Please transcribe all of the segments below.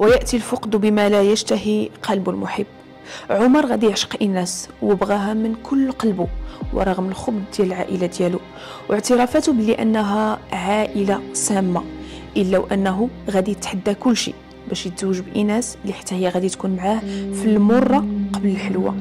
ويأتي الفقد بما لا يشتهي قلب المحب عمر غادي يعشق ايناس وبغاها من كل قلبه ورغم الخبط ديال العائله ديالو واعترافاته بلي انها عائله سامه الا وانه غادي يتحدى كل شيء باش يتزوج بايناس اللي حتى هي غادي تكون معاه في المره قبل الحلوه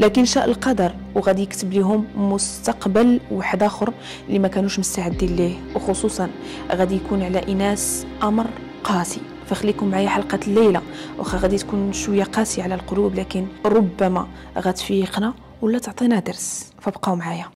لكن شاء القدر وغادي يكتب لهم مستقبل واحد اخر اللي ما كانوش مستعدين ليه وخصوصا غادي يكون على ايناس امر قاسي فخليكم معايا حلقه الليله واخا غادي تكون شويه قاسيه على القلوب لكن ربما غتفيقنا ولا تعطينا درس فبقاو معايا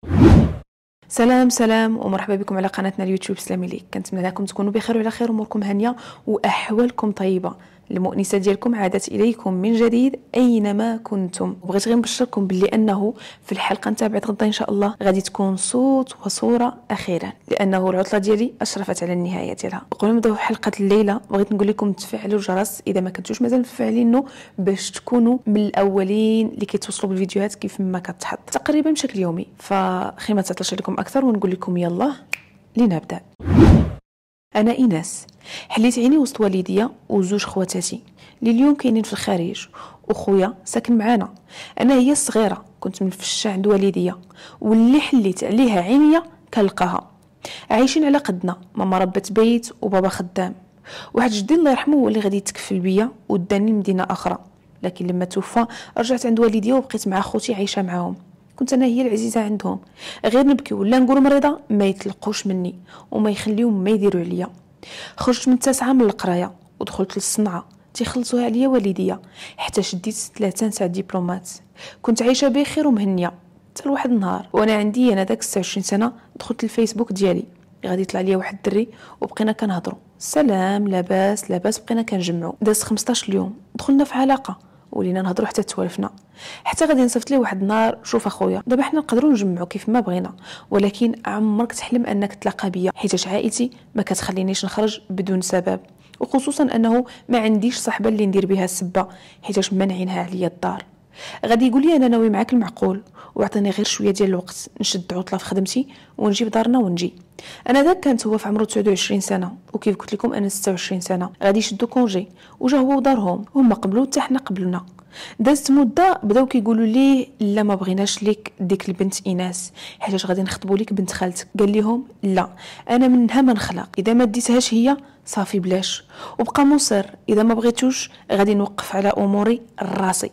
سلام سلام ومرحبا بكم على قناتنا اليوتيوب سلامي ليك كنتمنى لكم تكونوا بخير وعلى خير اموركم هانيه واحوالكم طيبه المؤنسة ديالكم عادت إليكم من جديد أينما كنتم وبغيت غير نبشركم باللي أنه في الحلقة نتابعت غدا إن شاء الله غادي تكون صوت وصورة أخيرا لأنه العطلة ديالي أشرفت على النهاية ديالها قبل ما نبداو حلقة الليلة بغيت نقول لكم تفعلوا الجرس إذا ما كنتوش مازال مفعلينه باش تكونوا من الأولين اللي كيتوصلوا بالفيديوهات كيف ما كتحط تقريبا بشكل يومي فخيما تعطلش عليكم أكثر ونقول لكم يلا لنبدأ انا اناس حليت عيني وسط والديا وزوج خواتاتي اللي اليوم كاينين في الخارج وخويا ساكن معانا انا هي الصغيره كنت من منفشه عند والديا واللي حليت عليها عينيا كنلقاها عايشين على قدنا ماما ربت بيت وبابا خدام واحد جدي الله يرحمه هو اللي غادي يتكفل بيا وداني لمدينه اخرى لكن لما توفى رجعت عند والديا وبقيت مع خوتي عايشه معاهم كنت انا هي العزيزه عندهم غير نبكي ولا نقول مريضه ما يتلقوش مني وما يخليهم ما يديروا عليا خرجت من التاسعه من القرايه ودخلت للصنعه تيخلصوها عليا والديا حتى شديت ثلاثه تاع دبلومات كنت عايشه بخير ومهنيه حتى لواحد النهار وانا عندي انا داك 26 سنه دخلت الفيسبوك ديالي غادي يطلع ليا واحد الدري وبقينا كنهضروا سلام لاباس لاباس بقينا كنجمعوا داز 15 يوم دخلنا في علاقه ولينا نهضروا حتى توالفنا حتى غادي نصيفط ليه واحد النهار شوف اخويا دابا حنا نقدروا نجمعوا كيف ما بغينا ولكن عمرك تحلم انك تلاقى بيا حيت عائلتي ما كتخلينيش نخرج بدون سبب وخصوصا انه ما عنديش صاحبه اللي ندير بها السبه حيت منعينها عليا الدار غادي يقول لي انا ناوي معاك المعقول وعطيني غير شويه ديال الوقت نشد عطله في خدمتي ونجيب دارنا ونجي انا ذاك كانت هو في عمره 29 سنه وكيف قلت لكم انا 26 سنه غادي يشدو كونجي وجا هو ودارهم هما قبلوا حتى حنا قبلنا دازت مده بداو كيقولوا ليه لا ما بغيناش ليك ديك البنت ايناس حيت غادي نخطبوا ليك بنت خالتك قال لهم لا انا منها ما نخلق اذا ما ديتهاش هي صافي بلاش وبقى مصر اذا ما بغيتوش غادي نوقف على اموري راسي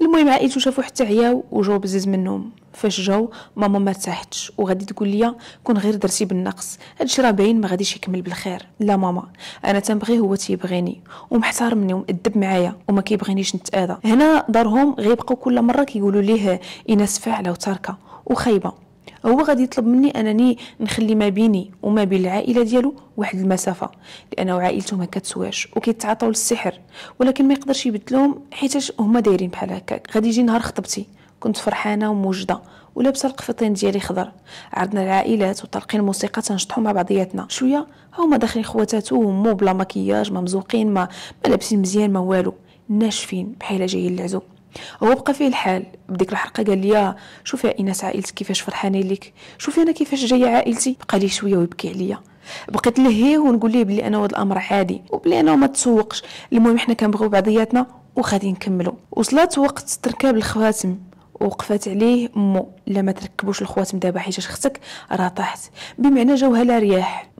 المهم عائلته شافو حتى عياو وجاو بزز منهم فاش جاو ماما ما ارتاحتش وغادي تقول لي كون غير درتي بالنقص هادشي راه باين ما غاديش يكمل بالخير لا ماما انا تنبغي هو تيبغيني ومحترمني ومؤدب معايا وما كيبغينيش نتاذى هنا دارهم غيبقاو كل مره كيقولوا ليه ايناس فاعله وتاركه وخايبه هو غادي يطلب مني انني نخلي ما بيني وما بين العائله ديالو واحد المسافه لانه عائلته ما كتسواش وكيتعاطوا للسحر ولكن ما يقدرش يبدلهم حيت هما دايرين بحال هكاك غادي يجي نهار خطبتي كنت فرحانه وموجده ولابسه القفطين ديالي خضر عرضنا العائلات وطلقين الموسيقى تنشطحوا مع بعضياتنا شويه هما داخلين خواتاتو ومو بلا مكياج ما مزوقين ما, ما لابسين مزيان ما والو ناشفين بحال جايين العزو هو بقى فيه الحال بديك الحرقه قال لي آه، شوفي ايناس عائلتك كيفاش فرحانه ليك شوفي انا كيفاش جايه عائلتي بقى لي شويه ويبكي عليا بقيت لهيه ونقول ليه بلي انا هذا الامر عادي وبلي انا ما تسوقش المهم حنا كنبغيو بعضياتنا وغادي نكملوا وصلت وقت تركاب الخواتم وقفات عليه مو لا ما تركبوش الخواتم دابا حيت اختك راه طاحت بمعنى جاوها لا رياح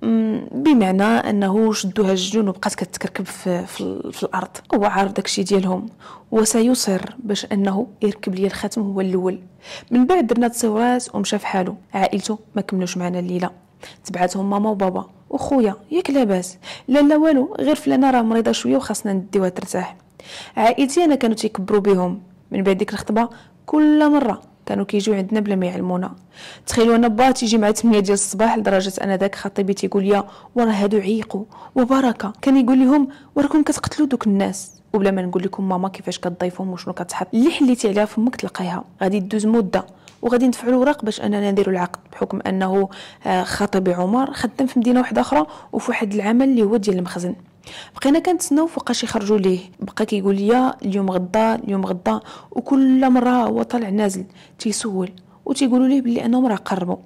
بمعنى انه شدوها الجنون وبقات كتكركب في, في, في الارض هو عارف داكشي ديالهم وسيصر باش انه يركب لي الخاتم هو الاول من بعد درنا تصويرات ومشى في حاله عائلته ما كملوش معنا الليله تبعتهم ماما وبابا وخويا ياك لاباس لا لا والو غير فلانه راه مريضه شويه وخاصنا نديوها ترتاح عائلتي انا كانوا تيكبروا بهم من بعد ديك الخطبه كل مره كانوا كيجيو عندنا بلا ما يعلمونا تخيلوا انا با تيجي مع 8 ديال الصباح لدرجه انا ذاك خطيبي تيقول لي وراه هادو عيقوا وبركه كان يقول لهم وراكم كتقتلوا دوك الناس وبلا ما نقول لكم ماما كيفاش كتضيفهم وشنو كتحط اللي حليتي عليها فمك تلقايها غادي دوز مده وغادي ندفعوا الوراق باش اننا نديروا العقد بحكم انه آه، خطيبي عمر خدام في مدينه واحده اخرى وفي واحد العمل اللي هو ديال المخزن بقينا كنتسناو فوقاش يخرجوا ليه بقى كيقول لي اليوم غدا اليوم غدا وكل مره هو طالع نازل تيسول وتيقولوا ليه بلي انهم راه قربوا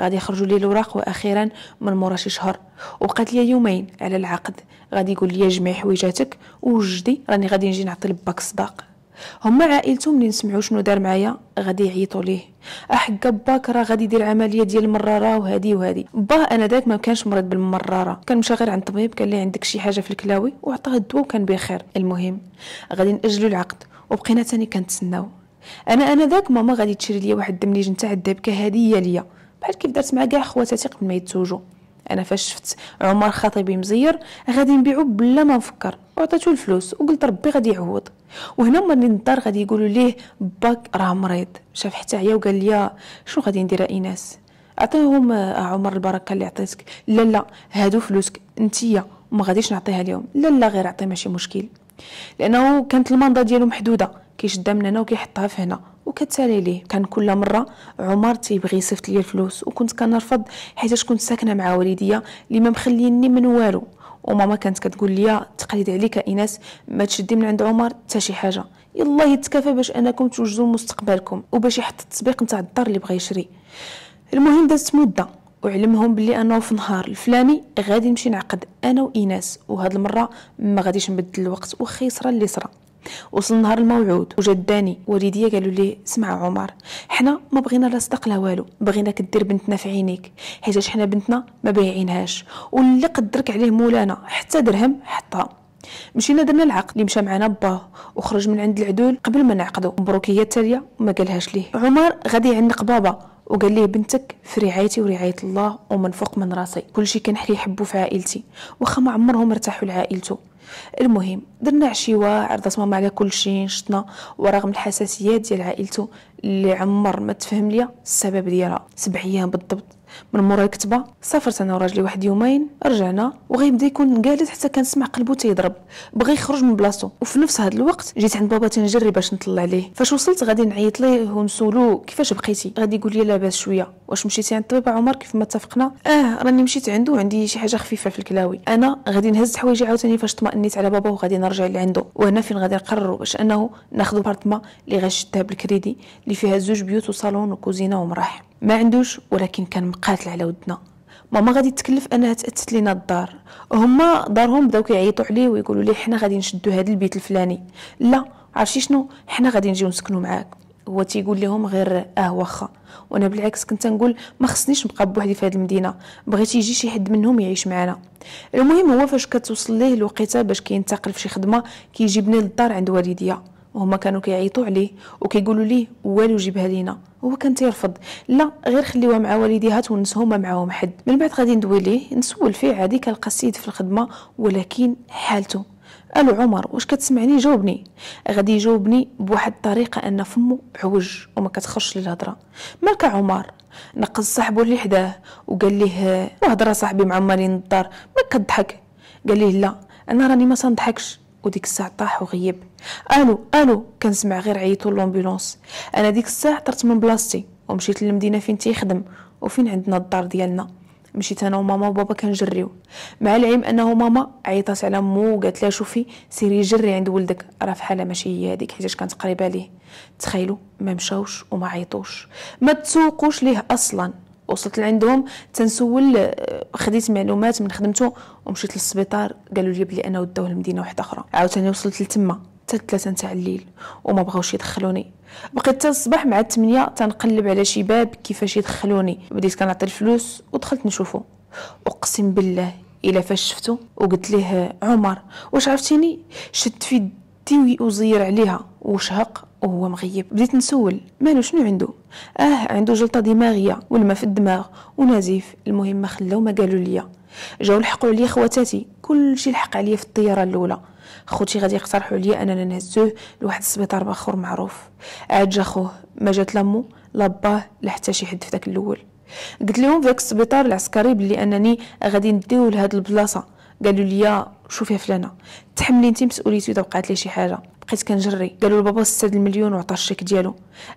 غادي يخرجوا لي الوراق واخيرا من مورا شي شهر وبقات لي يومين على العقد غادي يقول لي جمعي حويجاتك ووجدي راني غادي نجي نعطي لباك صداق هما عائلته ملي نسمعوا شنو دار معايا غادي يعيطوا ليه احق باك راه غادي يدير عمليه ديال المراره وهادي وهادي با انا ذاك ما كانش مريض بالمراره كان مشى غير عند طبيب قال لي عندك شي حاجه في الكلاوي وعطاه الدواء وكان بخير المهم غادي ناجلوا العقد وبقينا تاني كنتسناو انا انا ذاك ماما غادي تشري لي واحد الدمليج تاع الدبكه هديه ليا بحال كيف درت مع كاع خواتاتي قبل ما يتزوجوا انا فاش شفت عمر خطيبي مزير غادي نبيعو بلا ما نفكر وعطاتو الفلوس وقلت ربي غادي يعوض وهنا هما اللي الدار غادي يقولوا ليه باك راه مريض شاف حتى عيا وقال لي شنو غادي ندير ايناس عطيهم آه، عمر البركه اللي عطيتك لا لا هادو فلوسك انتيا وما غاديش نعطيها لهم لا لا غير عطي ماشي مشكل لانه كانت المنضه ديالو محدوده كيشدها من هنا وكيحطها في هنا وكتسالي ليه كان كل مره عمر تيبغي يصيفط لي الفلوس وكنت كنرفض حيتاش كنت ساكنه مع والديا اللي ما مخليني من والو وماما كانت كتقول لي تقليد عليك ايناس ما تشدي من عند عمر حتى شي حاجه يلا يتكافى باش انكم توجدوا مستقبلكم وباش يحط التطبيق نتاع الدار اللي بغى يشري المهم دازت مده وعلمهم بلي انا في نهار الفلاني غادي نمشي نعقد انا وايناس وهاد المره ما غاديش نبدل الوقت وخا اللي صرا وصل نهار الموعود وجداني الداني والديه قالوا ليه سمع عمر حنا ما بغينا لا صدق لا والو بغيناك دير بنتنا في عينيك حيتاش حنا بنتنا ما بايعينهاش واللي قدرك عليه مولانا حتى درهم حطها مشينا درنا العقد اللي مشى معنا باه وخرج من عند العدول قبل ما نعقدو مبروكيه التاليه وما قالهاش ليه عمر غادي يعنق بابا وقال لي بنتك في رعايتي ورعايه الله ومن فوق من راسي كلشي حلي يحبو في عائلتي وخا ما عمرهم ارتاحوا لعائلته المهم درنا عشيوه عرضت ماما على كل شيء نشطنا ورغم الحساسيات ديال عائلته اللي عمر ما تفهم ليا السبب ديالها سبع ايام بالضبط من مورا الكتبه سافرت انا وراجلي واحد يومين رجعنا وغيبدا يكون جالس حتى كنسمع قلبو تيضرب بغى يخرج من بلاصتو وفي نفس هذا الوقت جيت عند بابا تنجري باش نطلع ليه فاش وصلت غادي نعيط ليه ونسولو كيفاش بقيتي غادي يقول لي لاباس شويه واش مشيتي عند الطبيب عمر كيف ما اتفقنا اه راني مشيت عنده عندي شي حاجه خفيفه في الكلاوي انا غادي نهز حوايجي عاوتاني فاش طمأنيت على بابا وغادي نرجع لعندو وهنا فين غادي نقرروا واش انه ناخذ بارتما اللي غنشدها بالكريدي اللي فيها زوج بيوت وصالون وكوزينه ومراحل ما عندوش ولكن كان مقاتل على ودنا ماما غادي تكلف انها تاتت لينا الدار هما دارهم بداو كيعيطوا عليه ويقولوا ليه حنا غادي نشدو هذا البيت الفلاني لا عرفتي شنو حنا غادي نجيو نسكنوا معاك هو تيقول لهم غير اه واخا وانا بالعكس كنت نقول ما خصنيش نبقى بوحدي في هذه المدينه بغيت يجي شي حد منهم يعيش معنا المهم هو فاش كتوصل ليه الوقيته باش كينتقل في شي خدمه كيجيبني للدار عند والديا وهما كانوا كيعيطوا عليه وكيقولوا ليه والو جيبها لينا هو كان تيرفض لا غير خليوها مع والديها تونسهم ما معاهم حد من بعد غادي ندوي ليه نسول فيه عادي كنلقى السيد في الخدمه ولكن حالته الو عمر واش كتسمعني جاوبني غادي يجاوبني بواحد الطريقه ان فمو عوج وما كتخرجش للهضره مالك عمر نقز صاحبو اللي حداه وقال ليه وهضره آه، صاحبي مع مالين الدار ما كتضحك قال ليه لا انا راني ما تنضحكش وديك الساعه طاح وغيب الو الو كنسمع غير عيطوا لومبولونس انا ديك الساعه طرت من بلاصتي ومشيت للمدينه فين تيخدم وفين عندنا الدار ديالنا مشيت انا وماما وبابا كنجريو مع العلم انه ماما عيطات على مو وقالت لها شوفي سيري جري عند ولدك راه في حاله ماشي هي هذيك حيتاش كانت قريبه ليه تخيلوا ما مشاوش وما عيطوش ما تسوقوش ليه اصلا وصلت لعندهم تنسول آه، خديت معلومات من خدمته ومشيت للسبيطار قالوا لي بلي انا وداوه لمدينه واحده اخرى عاوتاني وصلت لتما حتى ثلاثة نتاع الليل وما بغاوش يدخلوني بقيت حتى الصباح مع الثمانية تنقلب على شي باب كيفاش يدخلوني بديت كنعطي الفلوس ودخلت نشوفه اقسم بالله الا فاش شفتو وقلت ليه عمر واش عرفتيني شد في يدي وزير عليها وشهق وهو مغيب بديت نسول مالو شنو عنده اه عنده جلطه دماغيه والما في الدماغ ونزيف المهم ما خلاو ما قالوا ليا جاو لحقوا عليا خواتاتي كلشي لحق عليا في الطياره الاولى خوتي غادي يقترحوا عليا اننا نهزوه لواحد السبيطار باخر معروف عاد جا خوه ما جات لامو لا باه لا حتى شي حد في داك الاول قلت لهم داك السبيطار العسكري بلي انني غادي نديو لهاد البلاصه قالوا ليا شوفي فلانه تحملي انت مسؤوليتي اذا وقعت لي شي حاجه بقيت كنجري قالوا لبابا استاد المليون وعطى الشيك ديالو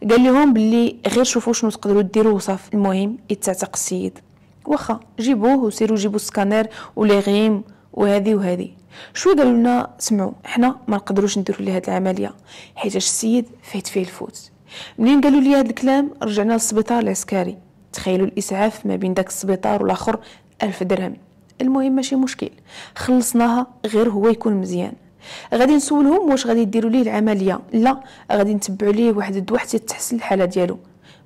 قال لهم بلي غير شوفوا شنو تقدروا ديروا وصافي المهم يتعتق السيد واخا جيبوه وسيروا جيبوا السكانير ولي غيم وهذه وهذه شو قالوا لنا سمعوا حنا ما نقدروش نديروا ليه العمليه حيت السيد فايت فيه الفوت منين قالوا لي هاد الكلام رجعنا للسبيطار العسكري تخيلوا الاسعاف ما بين داك السبيطار والاخر ألف درهم المهم ماشي مشكل خلصناها غير هو يكون مزيان غادي نسولهم واش غادي ديروا ليه العمليه لا غادي نتبعوا ليه واحد الدواء حتى تحسن الحاله ديالو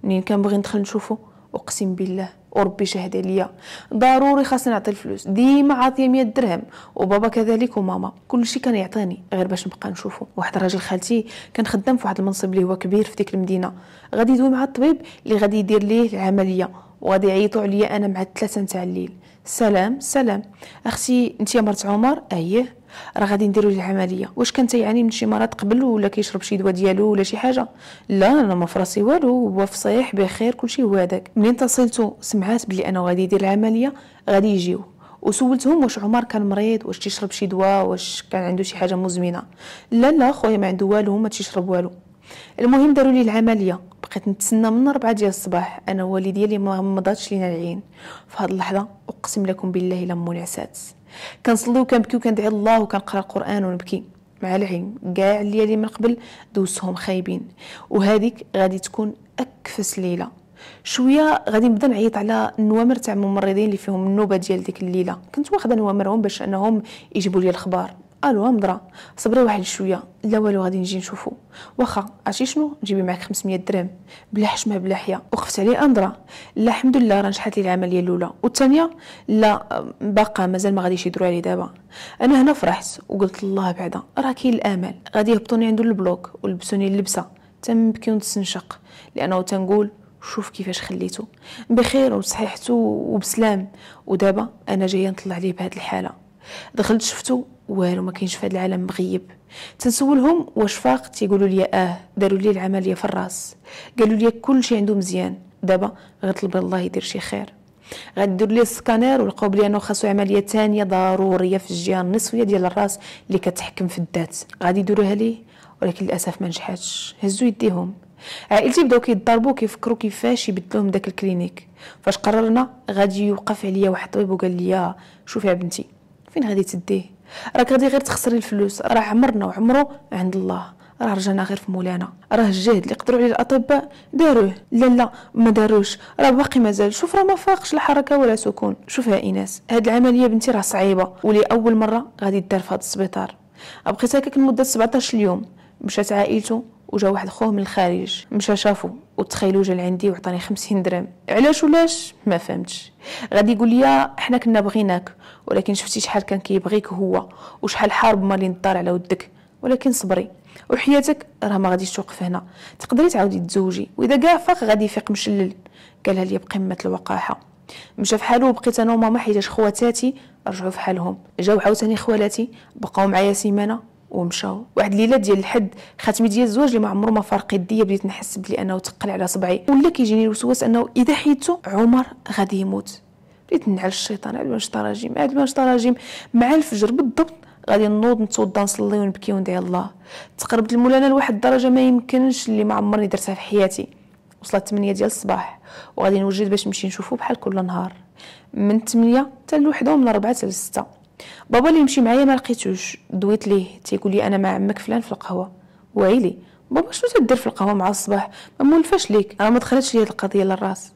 منين كنبغي ندخل نشوفو اقسم بالله وربي شهد عليا ضروري خاصني نعطي الفلوس ديما عاطيه 100 درهم وبابا كذلك وماما كلشي كان يعطيني غير باش نبقى نشوفه واحد راجل خالتي كان خدام في واحد المنصب اللي هو كبير في ديك المدينه غادي يدوي مع الطبيب اللي غادي يدير ليه العمليه وغادي يعيطوا عليا انا مع الثلاثه نتاع الليل سلام سلام اختي انت يا مرت عمر اييه راه غادي نديرو ليه عمليه واش كان تيعاني من شي مرض قبل ولا كيشرب شي دواء ديالو ولا شي حاجه لا انا ما فراسي والو هو فصيح بخير كلشي هو هذاك منين اتصلتو سمعات بلي انا غادي يدير العمليه غادي يجيو وسولتهم واش عمر كان مريض واش تيشرب شي دواء واش كان عنده شي حاجه مزمنه لا لا خويا ما عنده والو ما تيشرب والو المهم داروا لي العمليه بقيت نتسنى من 4 ديال الصباح انا والدي اللي ما مضاتش لينا العين في هذه اللحظه اقسم لكم بالله لمو نعسات كنصلي وكنبكي وكندعي الله وكنقرا القران ونبكي مع العلم كاع الليالي من قبل دوزتهم خايبين وهذيك غادي تكون اكفس ليله شويه غادي نبدا نعيط على النوامر تاع الممرضين اللي فيهم النوبه ديال ديك الليله كنت واخده نوامرهم باش انهم يجيبوا لي الخبار الو مضره صبري واحد شويه لا والو غادي نجي نشوفو واخا عرفتي شنو جيبي معاك 500 درهم بلا حشمه بلا حيا وقفت عليه امضره لا الحمد لله راه نجحت لي العمليه الاولى والثانيه لا باقا مازال ما غاديش يديروا عليه دابا انا هنا فرحت وقلت الله بعدا راه كاين الامل غادي يهبطوني عندو البلوك ولبسوني اللبسه تنبكي ونتسنشق لانه تنقول شوف كيفاش خليته بخير وصحيحته وبسلام ودابا انا جايه نطلع ليه بهاد الحاله دخلت شفتو والو ما كاينش في هذا العالم مغيب تنسولهم واش فاق تيقولوا لي اه داروا لي العمليه في الراس قالوا لي كل شيء عنده مزيان دابا غنطلب الله يدير شي خير غدير لي السكانير ولقاو بلي انه خاصو عمليه ثانيه ضروريه في الجهه النصفيه ديال الراس اللي كتحكم في الذات غادي يديروها ليه ولكن للاسف ما نجحاتش هزو يديهم عائلتي بداو كيضربوا كيفكروا كيفاش يبدلوهم داك الكلينيك فاش قررنا غادي يوقف عليا واحد الطبيب وقال لي شوفي يا بنتي فين غادي تديه راك غادي غير تخسري الفلوس راه عمرنا وعمره عند الله راه رجعنا غير في مولانا راه الجهد اللي قدروا عليه الاطباء داروه لا لا ما داروش راه باقي مازال شوف راه ما فاقش لا حركه ولا سكون شوفها ايناس هاد العمليه بنتي راه صعيبه ولي اول مره غادي دار في هاد السبيطار بقيت هكاك لمده 17 يوم مشات عائلته وجا واحد خوه من الخارج مشى شافو وتخيلوا جا لعندي وعطاني خمسين درهم علاش ولاش ما فهمتش غادي يقول لي حنا كنا بغيناك ولكن شفتي شحال كان كيبغيك هو وشحال حارب مالي الدار على ودك ولكن صبري وحياتك راه ما غاديش توقف هنا تقدري تعاودي تزوجي واذا كاع فاق غادي يفيق مشلل قالها لي بقمه الوقاحه مشى فحالو وبقيت انا وماما حيتاش خواتاتي رجعوا فحالهم جاو عاوتاني خوالاتي بقاو معايا سيمانه ومشاو واحد الليله ديال الحد خاتمي ديال الزواج اللي ما عمره ما فارق يديا بديت نحس بلي انه تقل على صبعي ولا كيجيني الوسواس انه اذا حيدته عمر غادي يموت بديت نعل الشيطان عاد باش تراجيم عاد باش تراجيم مع الفجر بالضبط غادي نوض نتوضى نصلي ونبكي وندعي الله تقربت لمولانا لواحد الدرجه ما يمكنش اللي ما عمرني درتها في حياتي وصلت 8 ديال الصباح وغادي نوجد باش نمشي نشوفو بحال كل نهار من 8 حتى 1 ومن 4 حتى 6 بابا اللي مشي معايا ما لقيتوش دويت ليه تيقول لي انا مع عمك فلان في القهوه وعيلي بابا شنو تدير في القهوه مع الصباح ما مولفاش ليك راه ما دخلتش ليا القضيه للراس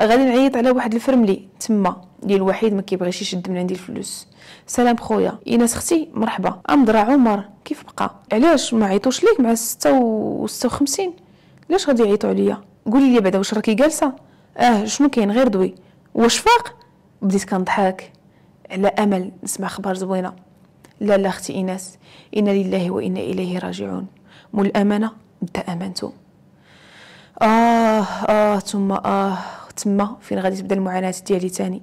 غادي نعيط على واحد الفرملي تما اللي الوحيد ما كيبغيش يشد من عندي الفلوس سلام خويا ايناس اختي مرحبا امضرا عمر كيف بقى علاش ما عيطوش ليك مع 6 و 56 علاش غادي يعيطوا عليا قولي لي بعدا واش راكي جالسه اه شنو كاين غير دوي واش فاق بديت كنضحك على امل نسمع اخبار زوينه لا لا اختي ايناس انا لله وانا اليه راجعون مول الامانه انت امنتو اه اه ثم اه تما فين غادي تبدا المعاناه ديالي تاني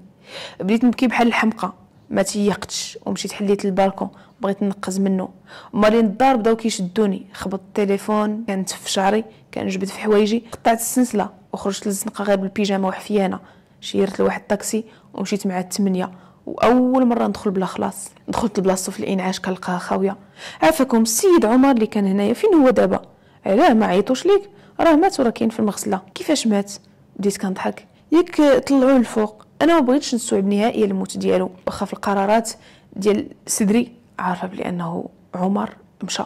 بديت نبكي بحال الحمقى ما تيقتش ومشيت حليت البالكون بغيت ننقز منه مالين الدار بداو كيشدوني خبط التليفون كانت في شعري كنجبد في حوايجي قطعت السلسله وخرجت للزنقه غير بالبيجامه وحفيانه شيرت لواحد الطاكسي ومشيت مع الثمانيه واول مره ندخل بلا خلاص دخلت لبلاصتو في الانعاش كنلقاها خاويه عافاكم السيد عمر اللي كان هنايا فين هو دابا علاه ما عيطوش ليك راه مات وراه كاين في المغسله كيفاش مات بديت كنضحك ياك طلعوه الفوق انا ما بغيتش نستوعب نهائيا الموت ديالو واخا في القرارات ديال صدري عارفه بلي انه عمر مشى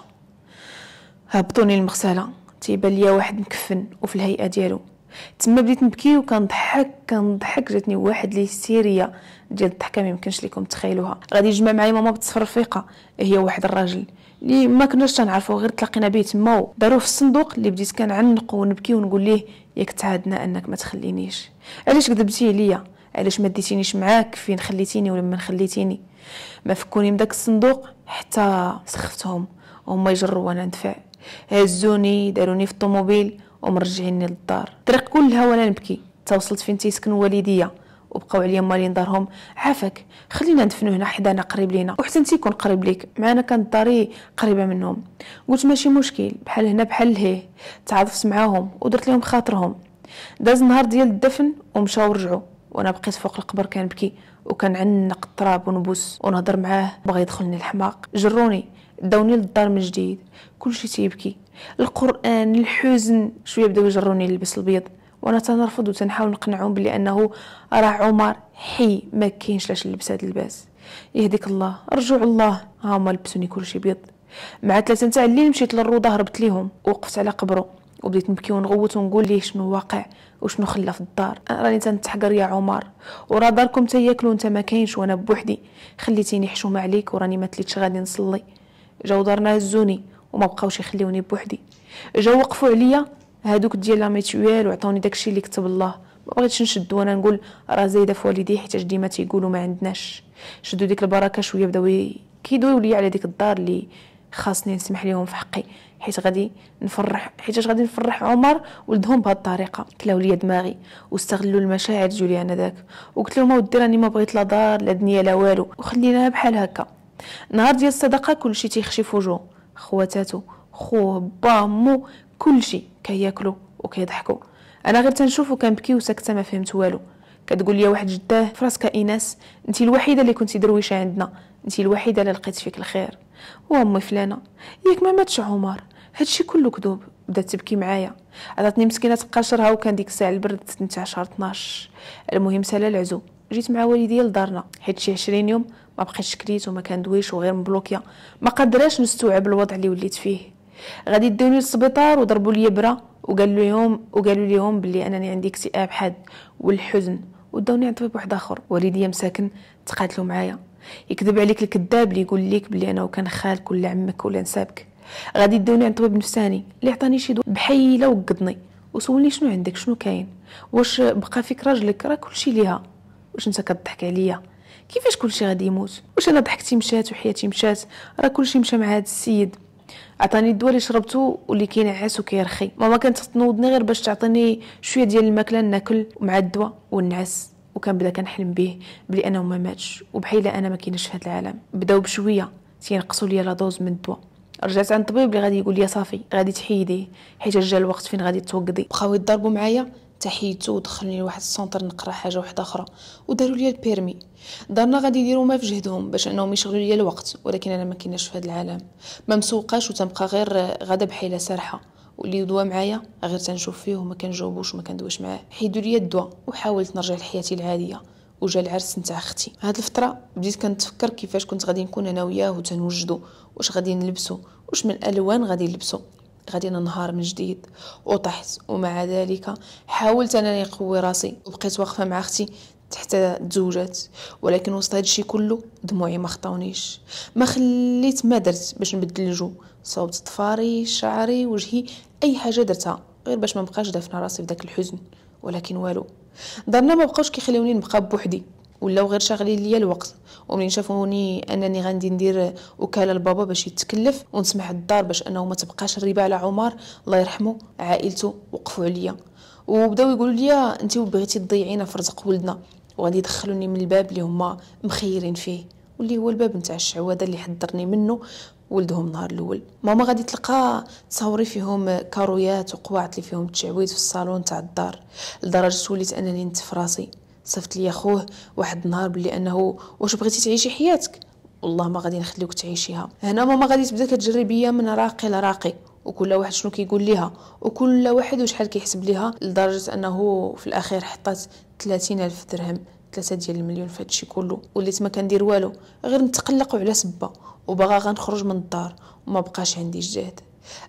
هبطوني المغسله تيبان ليا واحد مكفن وفي الهيئه ديالو تما بديت نبكي وكنضحك كنضحك جاتني واحد الهستيريه ديال الضحكه ما يمكنش لكم تخيلوها غادي يجمع معايا ماما رفيقه هي واحد الراجل اللي ما كناش تنعرفو غير تلاقينا بيه تما داروه في الصندوق اللي بديت كنعنق ونبكي ونقول ليه ياك تعادنا انك ما تخلينيش علاش كذبتي عليا علاش ما ديتينيش معاك فين خليتيني ولا ما خليتيني ما فكوني من داك الصندوق حتى سخفتهم وهما يجروا وانا ندفع هزوني داروني في الطوموبيل ومرجعيني للدار الطريق كلها وانا نبكي توصلت فين تيسكن والديا وبقاو عليا مالين دارهم عافاك خلينا ندفنو هنا حدانا قريب لينا وحسن تيكون قريب ليك معانا كانت داري قريبه منهم قلت ماشي مشكل بحال هنا بحال هيه تعاطفت معاهم ودرت لهم خاطرهم داز نهار ديال الدفن ومشاو رجعوا وانا بقيت فوق القبر كنبكي عنق التراب ونبوس ونهضر معاه بغى يدخلني الحماق جروني داوني للدار من جديد كلشي تيبكي القران الحزن شويه بداو يجروني نلبس البيض وانا تنرفض وتنحاول نقنعهم بلي انه راه عمر حي ما كاينش لاش نلبس هذا اللباس يهديك الله رجوع الله ها هما لبسوني كلشي بيض مع ثلاثة نتاع الليل مشيت للروضة هربت ليهم وقفت على قبره وبديت نبكي ونغوت ونقول ليه شنو واقع وشنو خلى في الدار راني تنتحقر يا عمر ورا داركم تياكلوا انت ما كاينش وانا بوحدي خليتيني حشومه عليك وراني ما تليتش غادي نصلي جاو دارنا هزوني وما بقاوش يخليوني بوحدي جاو وقفوا عليا هادوك ديال لا ميتويال وعطوني داكشي اللي كتب الله ما بغيتش نشد وانا نقول راه زايده في والدي حيت ديما تيقولوا ما عندناش شدوا ديك البركه شويه بداو كيدويو لي على ديك الدار اللي خاصني نسمح لهم في حقي حيت غادي نفرح حيت غادي نفرح عمر ولدهم بهاد الطريقه كلاو ليا دماغي واستغلوا المشاعر جولي انا ذاك وقلت لهم اودي راني ما بغيت لا دار لا دنيا لا والو وخليناها بحال هكا نهار ديال الصدقه كلشي تيخشي في خواتاتو خوه با مو كلشي كياكلوا وكيضحكوا انا غير تنشوف وكنبكي وساكته ما فهمت والو كتقول لي واحد جداه فراسك ايناس انت الوحيده اللي كنتي درويشه عندنا انت الوحيده اللي لقيت فيك الخير وامي فلانه ياك ما ماتش عمر هادشي كله كذوب بدات تبكي معايا عطاتني مسكينه شرها وكان ديك الساعه البرد 12 12 المهم سالا العزو جيت مع والدي لدارنا حيت شي 20 يوم ما بقيتش كريت وما كندويش وغير مبلوكيا ما قدراش نستوعب الوضع اللي وليت فيه غادي يدوني للسبيطار وضربوا لي بره وقالوا لهم وقالوا لهم بلي انني عندي اكتئاب حاد والحزن وداوني عند طبيب واحد اخر والديا مساكن تقاتلوا معايا يكذب عليك الكذاب اللي يقول لك بلي انا وكان خالك ولا عمك ولا نسابك غادي يدوني عند طبيب نفساني اللي عطاني شي دواء بحيله وقضني وسولني شنو عندك شنو كاين واش بقى فيك راجلك راه كلشي ليها واش انت كضحك عليا كيفاش كلشي غادي يموت واش انا ضحكتي مشات وحياتي مشات راه كلشي مشى مع هذا السيد عطاني الدواء اللي شربته واللي كينعس وكيرخي ماما كانت تنوضني غير باش تعطيني شويه ديال الماكله ناكل مع الدواء ونعس وكنبدا كنحلم به بلي انا ما ماتش وبحيلة انا ما كاينش في هذا العالم بداو بشويه تينقصوا ليا لا دوز من الدواء رجعت عند الطبيب اللي غادي يقول لي صافي غادي تحيديه حيت جا الوقت فين غادي توقدي بقاو يضربوا معايا تحيتو ودخلني لواحد السونتر نقرا حاجه واحده اخرى وداروا لي البيرمي دارنا غادي يديروا ما في جهدهم باش انهم يشغلوا لي الوقت ولكن انا ما كيناش في هذا العالم ما مسوقاش وتبقى غير غدا بحيله سارحه واللي دوا معايا غير تنشوف فيه وما كنجاوبوش وما كندويش معاه حيدوا لي الدواء وحاولت نرجع لحياتي العاديه وجا العرس نتاع اختي هاد الفتره بديت كنتفكر كيفاش كنت غادي نكون انا وياه وتنوجدو واش غادي نلبسو واش من الالوان غادي نلبسو غادي ننهار من جديد وطحت ومع ذلك حاولت انني نقوي راسي وبقيت واقفه مع اختي حتى تزوجات ولكن وسط هادشي كله دموعي ما خطاونيش ما خليت ما درت باش نبدل الجو صوبت ضفاري شعري وجهي اي حاجه درتها غير باش ما نبقاش دافنه راسي في داك الحزن ولكن والو دارنا ما بقاوش كيخليوني نبقى بوحدي ولاو غير شاغلين ليا الوقت ومنين شافوني انني غندي ندير وكاله لبابا باش يتكلف ونسمح الدار باش انه ما تبقاش الربا على عمر الله يرحمه عائلته وقفوا عليا وبداو يقولوا لي انت بغيتي تضيعينا في رزق ولدنا وغادي يدخلوني من الباب اللي هما مخيرين فيه واللي هو الباب نتاع الشعوذه اللي حضرني منه ولدهم نهار الاول ماما غادي تلقى تصاوري فيهم كارويات وقواعد اللي فيهم التعويذ في الصالون تاع الدار لدرجه وليت انني نتفراسي صفت لي خوه واحد النهار بلي انه واش بغيتي تعيشي حياتك والله ما غادي نخليوك تعيشيها هنا ماما غادي تبدا كتجربيه من راقي لراقي وكل واحد شنو كيقول ليها وكل واحد وشحال كيحسب ليها لدرجه انه في الاخير حطات 30 الف درهم ثلاثة ديال المليون في هادشي كله وليت ما كندير والو غير نتقلق على سبه وباغا غنخرج من الدار وما بقاش عندي جهد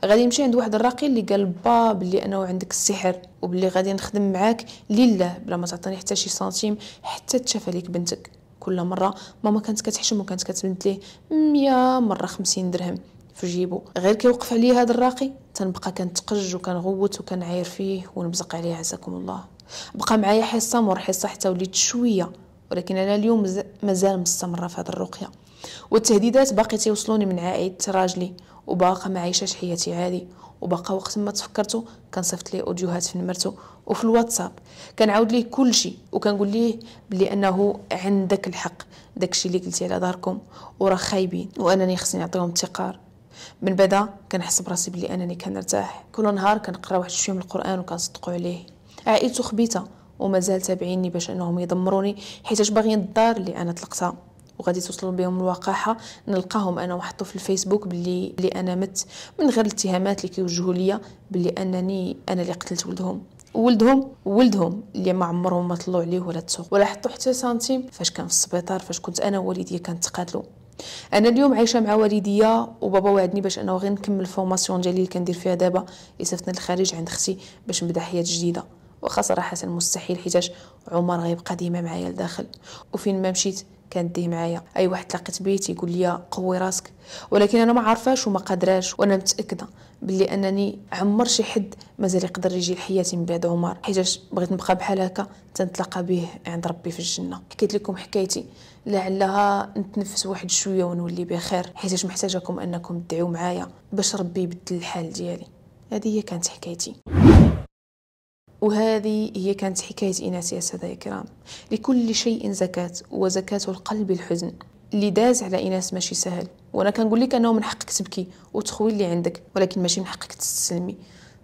غادي نمشي عند واحد الراقي اللي قال با بلي انه عندك السحر وبلي غادي نخدم معاك لله بلا ما تعطيني حتى شي سنتيم حتى تشافى عليك بنتك كل مره ماما كانت كتحشم وكانت كتبنت ليه 100 مره 50 درهم في جيبو غير كيوقف عليا هذا الراقي تنبقى كنتقج وكنغوت وكنعاير فيه ونبزق عليه عساكم الله بقى معايا حصه مور حصه حتى وليت شويه ولكن انا اليوم مازال مستمره في هذه الرقيه والتهديدات باقي تيوصلوني من عائله راجلي وباقا ما عايشاش حياتي عادي وباقا وقت ما تفكرتو كنصيفط ليه اوديوهات في نمرتو وفي الواتساب كنعاود ليه كلشي وكنقول ليه بلي انه عندك الحق داكشي اللي قلتي على داركم وراه خايبين وانني خصني نعطيهم تقار من بعدا كنحس راسي بلي انني كنرتاح كل نهار كنقرا واحد شويه من القران وكنصدقو عليه عائلته خبيته ومازال تابعيني باش انهم يدمروني حيتاش باغيين الدار اللي انا طلقتها وغادي توصل بهم الوقاحه نلقاهم انا وحطوا في الفيسبوك باللي اللي انا مت من غير الاتهامات اللي كيوجهوا ليا باللي انني انا اللي قتلت ولدهم ولدهم ولدهم اللي ما عمرهم ما طلعوا عليه ولا تسوق ولا حطوا حتى سنتيم فاش كان في السبيطار فاش كنت انا ووالديه كنتقاتلوا انا اليوم عايشه مع والديا وبابا وعدني باش انا غير نكمل الفورماسيون ديالي اللي كندير فيها دابا يصيفطني للخارج عند اختي باش نبدا حياه جديده وخا صراحه مستحيل حيتاش عمر غيبقى ديما معايا لداخل وفين ما مشيت كانت ديه معايا اي واحد تلاقيت بيه تيقول لي قوي راسك ولكن انا ما عارفاش وما قادراش وانا متاكده بلي انني عمر شي حد مازال يقدر يجي لحياتي من بعد عمر حيتاش بغيت نبقى بحال هكا تنتلاقى به عند ربي في الجنه حكيت لكم حكايتي لعلها نتنفس واحد شويه ونولي بخير حيتاش محتاجاكم انكم تدعوا معايا باش ربي يبدل الحال ديالي هذه هي كانت حكايتي وهذه هي كانت حكاية إناس يا سادة الكرام لكل شيء زكاة وزكاة القلب الحزن اللي داز على إناس ماشي سهل وأنا كنقول لك أنه من حقك تبكي وتخوي اللي عندك ولكن ماشي من حقك تستسلمي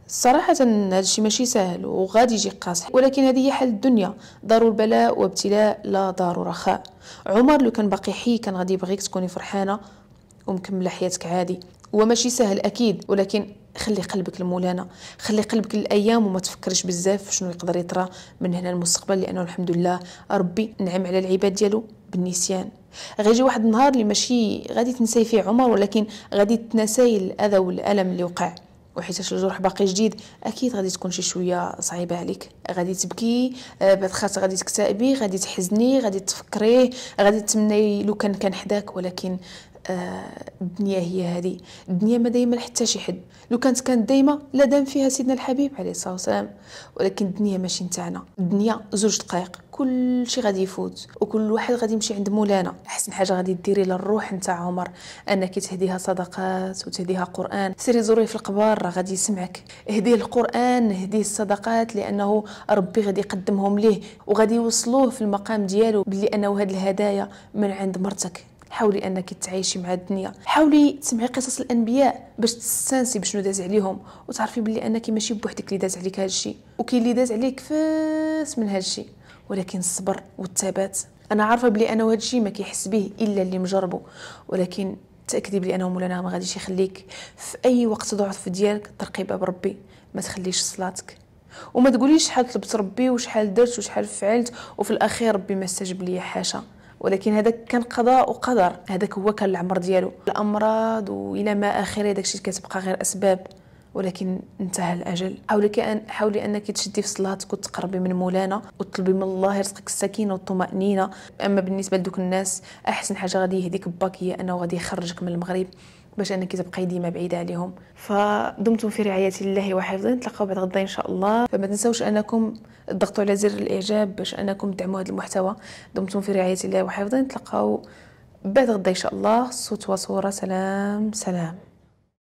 صراحة هذا الشيء ماشي سهل وغادي يجي قاصح ولكن هذه هي حال الدنيا دار البلاء وابتلاء لا دار رخاء عمر لو كان باقي حي كان غادي يبغيك تكوني فرحانة ومكملة حياتك عادي هو ماشي سهل اكيد ولكن خلي قلبك لمولانا خلي قلبك للايام وما تفكرش بزاف شنو يقدر يطرى من هنا المستقبل لانه الحمد لله ربي نعم على العباد ديالو بالنسيان غيجي واحد النهار اللي ماشي غادي تنساي فيه عمر ولكن غادي تنساي الاذى والالم اللي وقع وحيتاش الجرح باقي جديد اكيد غادي تكون شي شويه صعيبه عليك غادي تبكي آه، بعد غادي تكتئبي غادي تحزني غادي تفكريه غادي تمني لو كان كان حداك ولكن الدنيا هي هذه الدنيا ما دايما حتى شي حد لو كانت كانت دايما لا دام فيها سيدنا الحبيب عليه الصلاه والسلام ولكن الدنيا ماشي نتاعنا الدنيا زوج دقائق كل شيء غادي يفوت وكل واحد غادي يمشي عند مولانا احسن حاجه غادي ديري للروح نتاع عمر انك تهديها صدقات وتهديها قران سيري زوري في القبار راه غادي يسمعك اهديه القران اهديه الصدقات لانه ربي غادي يقدمهم ليه وغادي يوصلوه في المقام ديالو بلي انه هاد الهدايا من عند مرتك حاولي انك تعيشي مع الدنيا حاولي تسمعي قصص الانبياء باش تستانسي بشنو داز عليهم وتعرفي بلي انك ماشي بوحدك اللي داز عليك هادشي وكاين اللي داز عليك فاس من هادشي ولكن الصبر والثبات انا عارفه بلي انا هادشي ما كيحس به الا اللي مجربه ولكن تاكدي بلي انه مولانا ما غاديش يخليك في اي وقت ضعف ديالك ترقي باب ربي ما تخليش صلاتك وما تقوليش شحال طلبت ربي وشحال درت وشحال فعلت وفي الاخير ربي ما استجب ليا حاشا ولكن هذاك كان قضاء وقدر هذاك هو كان العمر ديالو الامراض والى ما اخره داكشي كتبقى غير اسباب ولكن انتهى الاجل حاولي ان حاولي انك تشدي في صلاتك وتقربي من مولانا وتطلبي من الله يرزقك السكينه والطمانينه اما بالنسبه لدوك الناس احسن حاجه غادي يهديك باك هي انه غادي يخرجك من المغرب باش انك تبقاي ديما بعيده عليهم فدمتم في رعايه الله وحفظه نتلاقاو بعد غدا ان شاء الله فما تنساوش انكم تضغطوا على زر الاعجاب باش انكم تدعموا هذا المحتوى دمتم في رعايه الله وحفظه نتلاقاو بعد غدا ان شاء الله صوت وصوره سلام سلام